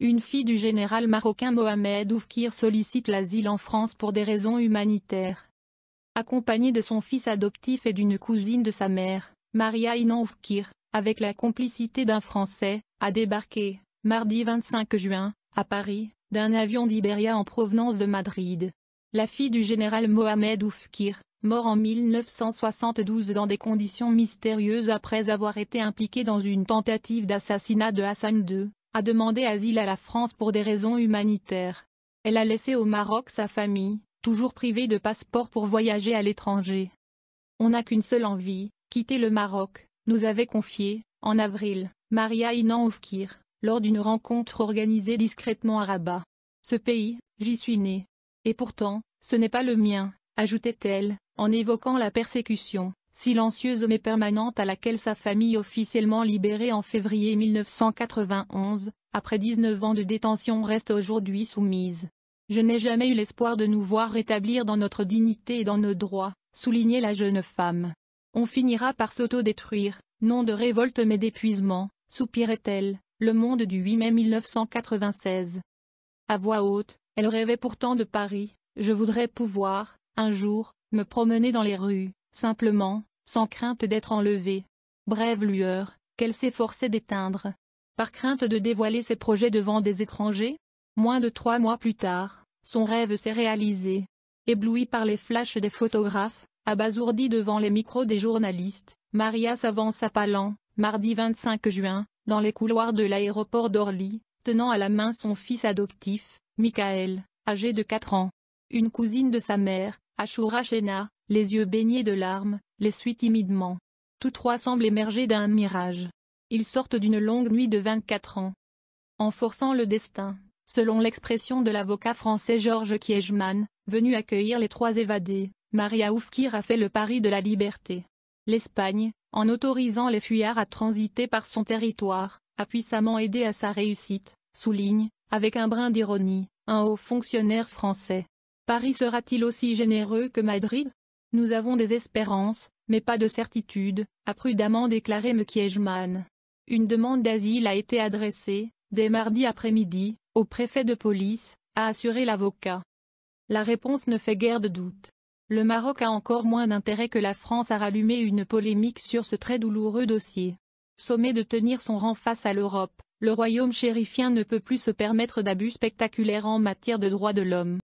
Une fille du général marocain Mohamed Oufkir sollicite l'asile en France pour des raisons humanitaires. Accompagnée de son fils adoptif et d'une cousine de sa mère, Maria Inan Oufkir, avec la complicité d'un Français, a débarqué, mardi 25 juin, à Paris, d'un avion d'Iberia en provenance de Madrid. La fille du général Mohamed Oufkir, mort en 1972 dans des conditions mystérieuses après avoir été impliquée dans une tentative d'assassinat de Hassan II, a demandé asile à la France pour des raisons humanitaires. Elle a laissé au Maroc sa famille, toujours privée de passeport pour voyager à l'étranger. On n'a qu'une seule envie, quitter le Maroc, nous avait confié, en avril, Maria Inan lors d'une rencontre organisée discrètement à Rabat. Ce pays, j'y suis née. Et pourtant, ce n'est pas le mien, ajoutait-elle, en évoquant la persécution silencieuse mais permanente à laquelle sa famille officiellement libérée en février 1991, après 19 ans de détention reste aujourd'hui soumise. Je n'ai jamais eu l'espoir de nous voir rétablir dans notre dignité et dans nos droits, soulignait la jeune femme. On finira par s'autodétruire, non de révolte mais d'épuisement, soupirait-elle, le monde du 8 mai 1996. À voix haute, elle rêvait pourtant de Paris, je voudrais pouvoir, un jour, me promener dans les rues, simplement, sans crainte d'être enlevée. Brève lueur, qu'elle s'efforçait d'éteindre. Par crainte de dévoiler ses projets devant des étrangers, moins de trois mois plus tard, son rêve s'est réalisé. Ébloui par les flashs des photographes, abasourdie devant les micros des journalistes, Maria s'avance à Palan, mardi 25 juin, dans les couloirs de l'aéroport d'Orly, tenant à la main son fils adoptif, Michael, âgé de 4 ans. Une cousine de sa mère, Ashura Shena, les yeux baignés de larmes, les suit timidement. Tous trois semblent émerger d'un mirage. Ils sortent d'une longue nuit de 24 ans. En forçant le destin, selon l'expression de l'avocat français Georges Kiechman, venu accueillir les trois évadés, Maria Oufkir a fait le pari de la liberté. L'Espagne, en autorisant les fuyards à transiter par son territoire, a puissamment aidé à sa réussite, souligne, avec un brin d'ironie, un haut fonctionnaire français. Paris sera-t-il aussi généreux que Madrid nous avons des espérances, mais pas de certitude, a prudemment déclaré Mkiejman. Une demande d'asile a été adressée, dès mardi après-midi, au préfet de police, a assuré l'avocat. La réponse ne fait guère de doute. Le Maroc a encore moins d'intérêt que la France à rallumer une polémique sur ce très douloureux dossier. Sommé de tenir son rang face à l'Europe, le royaume chérifien ne peut plus se permettre d'abus spectaculaires en matière de droits de l'homme.